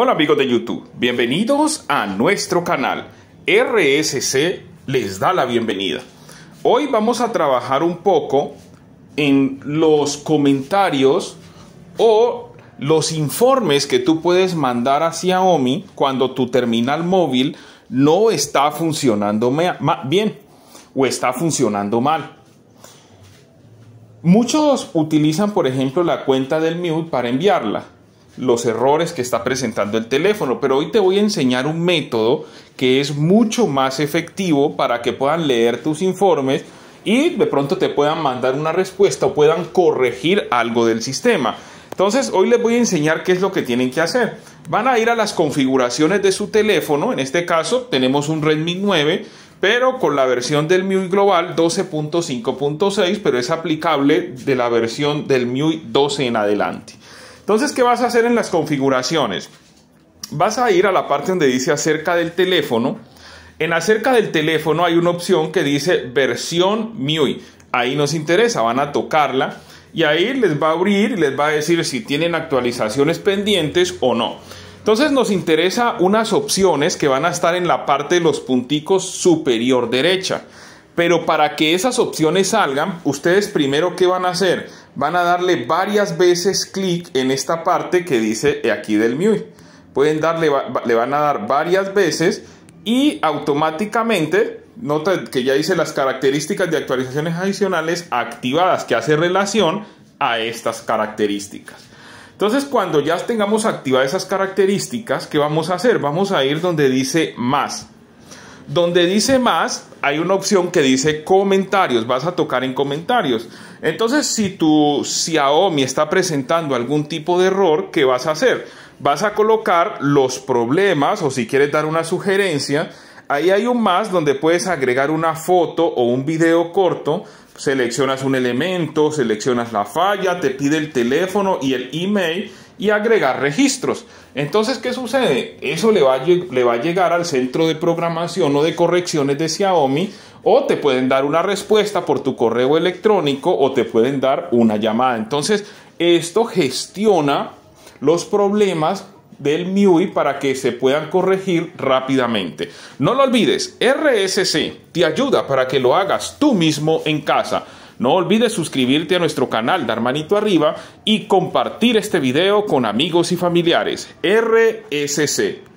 Hola amigos de YouTube, bienvenidos a nuestro canal. RSC les da la bienvenida. Hoy vamos a trabajar un poco en los comentarios o los informes que tú puedes mandar hacia OMI cuando tu terminal móvil no está funcionando bien o está funcionando mal. Muchos utilizan, por ejemplo, la cuenta del Mute para enviarla los errores que está presentando el teléfono, pero hoy te voy a enseñar un método que es mucho más efectivo para que puedan leer tus informes y de pronto te puedan mandar una respuesta o puedan corregir algo del sistema. Entonces, hoy les voy a enseñar qué es lo que tienen que hacer. Van a ir a las configuraciones de su teléfono, en este caso tenemos un Redmi 9, pero con la versión del MIUI global 12.5.6, pero es aplicable de la versión del MIUI 12 en adelante. Entonces, ¿qué vas a hacer en las configuraciones? Vas a ir a la parte donde dice acerca del teléfono. En acerca del teléfono hay una opción que dice versión MIUI. Ahí nos interesa, van a tocarla y ahí les va a abrir y les va a decir si tienen actualizaciones pendientes o no. Entonces nos interesa unas opciones que van a estar en la parte de los punticos superior derecha. Pero para que esas opciones salgan, ustedes primero qué van a hacer? van a darle varias veces clic en esta parte que dice e aquí del MIUI. Pueden darle, le van a dar varias veces y automáticamente, nota que ya dice las características de actualizaciones adicionales activadas que hace relación a estas características. Entonces, cuando ya tengamos activadas esas características, ¿qué vamos a hacer? Vamos a ir donde dice más donde dice más, hay una opción que dice comentarios, vas a tocar en comentarios. Entonces, si tu Xiaomi está presentando algún tipo de error, ¿qué vas a hacer? Vas a colocar los problemas o si quieres dar una sugerencia, ahí hay un más donde puedes agregar una foto o un video corto, seleccionas un elemento, seleccionas la falla, te pide el teléfono y el email y agregar registros. Entonces, ¿qué sucede? Eso le va, a, le va a llegar al centro de programación o de correcciones de Xiaomi o te pueden dar una respuesta por tu correo electrónico o te pueden dar una llamada. Entonces, esto gestiona los problemas del MIUI para que se puedan corregir rápidamente. No lo olvides, RSC te ayuda para que lo hagas tú mismo en casa. No olvides suscribirte a nuestro canal, dar manito arriba y compartir este video con amigos y familiares. RSC.